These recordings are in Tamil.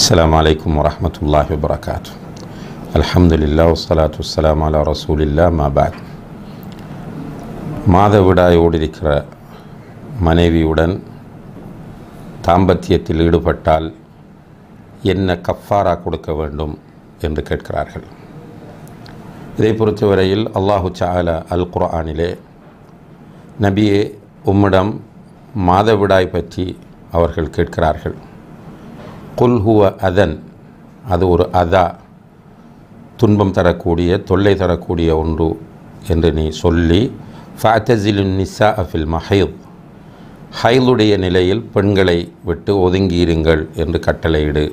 السلام عليكم ورحمة الله وبركاته الحمد لله والصلاة والسلام على رسول الله ما بعد மாதவிடாயோடு இருக்கிற மனைவியுடன் தாம்பத்தியத்தில் ஈடுபட்டால் என்ன கஃபாரா கொடுக்க வேண்டும் என்று கேட்கிறார்கள் இதை பொறுத்தவரையில் அல்லாஹு சால அல் குர்ஆனிலே நபியே உம்மிடம் மாதவிடாய் பற்றி அவர்கள் கேட்கிறார்கள் குல் ஹுவ அதன் அது ஒரு அதா துன்பம் தரக்கூடிய தொல்லை தரக்கூடிய ஒன்று என்று நீ சொல்லி ஃபாத்தசிலு நிசா அஃபில் மஹைத் ஹைலுடைய நிலையில் பெண்களை விட்டு ஒதுங்கியிருங்கள் என்று கட்டளையிடு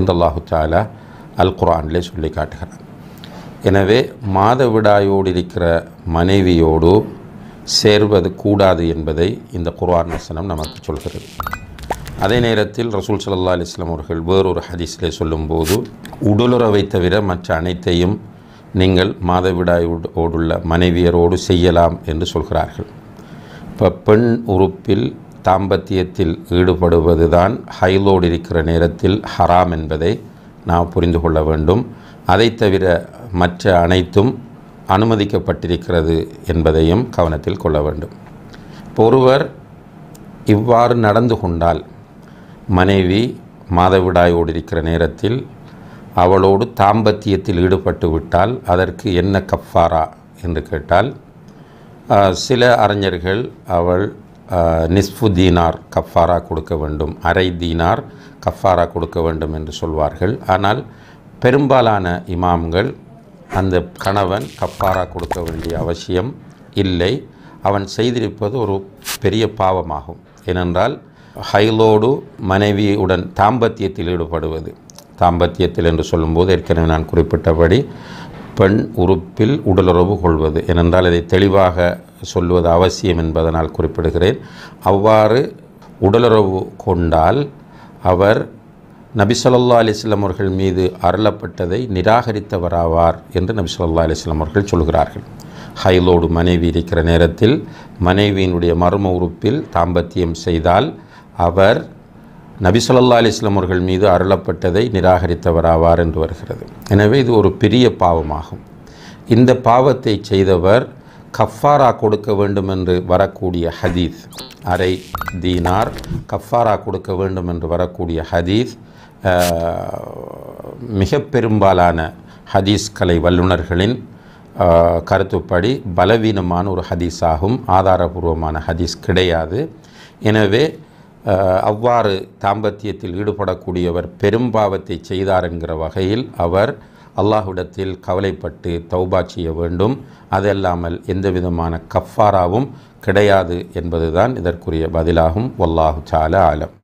என்று அல்லாஹு தாலா அல் குரானிலே சொல்லி காட்டுகிறான் எனவே மாதவிடாயோடு இருக்கிற மனைவியோடு சேர்வது கூடாது என்பதை இந்த குர்ஆன் வசனம் நமக்கு சொல்கிறது அதே நேரத்தில் ரசூல் சல்லா அலிஸ்லாம் அவர்கள் வேறொரு ஹதீஸிலே சொல்லும்போது உடலுறவை தவிர மற்ற அனைத்தையும் நீங்கள் மாதவிடாயோடுள்ள மனைவியரோடு செய்யலாம் என்று சொல்கிறார்கள் இப்போ பெண் உறுப்பில் தாம்பத்தியத்தில் ஈடுபடுவது தான் ஹைலோடு இருக்கிற நேரத்தில் ஹராம் என்பதை நாம் புரிந்து கொள்ள வேண்டும் அதை தவிர மற்ற அனைத்தும் அனுமதிக்கப்பட்டிருக்கிறது என்பதையும் கவனத்தில் கொள்ள வேண்டும் ஒருவர் இவ்வாறு நடந்து கொண்டால் மனைவி மாதவிடாயோடு இருக்கிற நேரத்தில் அவளோடு தாம்பத்தியத்தில் ஈடுபட்டு விட்டால் அதற்கு என்ன கஃபாரா என்று கேட்டால் சில அறிஞர்கள் அவள் நிஸ்பு தீனார் கஃபாரா கொடுக்க வேண்டும் அரை தீனார் கஃபாரா கொடுக்க வேண்டும் என்று சொல்வார்கள் ஆனால் பெரும்பாலான இமாம்கள் அந்த கணவன் கஃபாரா கொடுக்க வேண்டிய அவசியம் இல்லை அவன் செய்திருப்பது ஒரு பெரிய பாவமாகும் ஏனென்றால் ஹைலோடு மனைவியுடன் தாம்பத்தியத்தில் ஈடுபடுவது தாம்பத்தியத்தில் என்று சொல்லும்போது ஏற்கனவே நான் குறிப்பிட்டபடி பெண் உறுப்பில் உடலுறவு கொள்வது ஏனென்றால் இதை தெளிவாக சொல்வது அவசியம் என்பதனால் குறிப்பிடுகிறேன் அவ்வாறு உடலுறவு கொண்டால் அவர் நபிசல்லா அலிஸ்லாம் அவர்கள் மீது அருளப்பட்டதை நிராகரித்தவராவார் என்று நபிசல்லா அலிஸ்லாம் அவர்கள் சொல்கிறார்கள் ஹைலோடு மனைவி இருக்கிற நேரத்தில் மனைவியினுடைய மர்ம உறுப்பில் தாம்பத்தியம் செய்தால் அவர் நபி சொல்லா அலிஸ்லாம் அவர்கள் மீது அருளப்பட்டதை நிராகரித்தவராவார் என்று வருகிறது எனவே இது ஒரு பெரிய பாவமாகும் இந்த பாவத்தை செய்தவர் கஃபாரா கொடுக்க வேண்டும் என்று வரக்கூடிய ஹதீஸ் அரை தீனார் கஃபாரா கொடுக்க வேண்டும் என்று வரக்கூடிய ஹதீஸ் மிக பெரும்பாலான ஹதீஸ் கலை வல்லுநர்களின் கருத்துப்படி பலவீனமான ஒரு ஹதீஸாகும் ஆதாரபூர்வமான ஹதீஸ் கிடையாது எனவே அவ்வாறு தாம்பத்தியத்தில் ஈடுபடக்கூடியவர் பெரும்பாவத்தை செய்தார் என்கிற வகையில் அவர் அல்லாஹுடத்தில் கவலைப்பட்டு தௌபா செய்ய வேண்டும் அதல்லாமல் எந்த விதமான கஃபாராவும் கிடையாது என்பதுதான் இதற்குரிய பதிலாகும் வல்லாஹு சால ஆலம்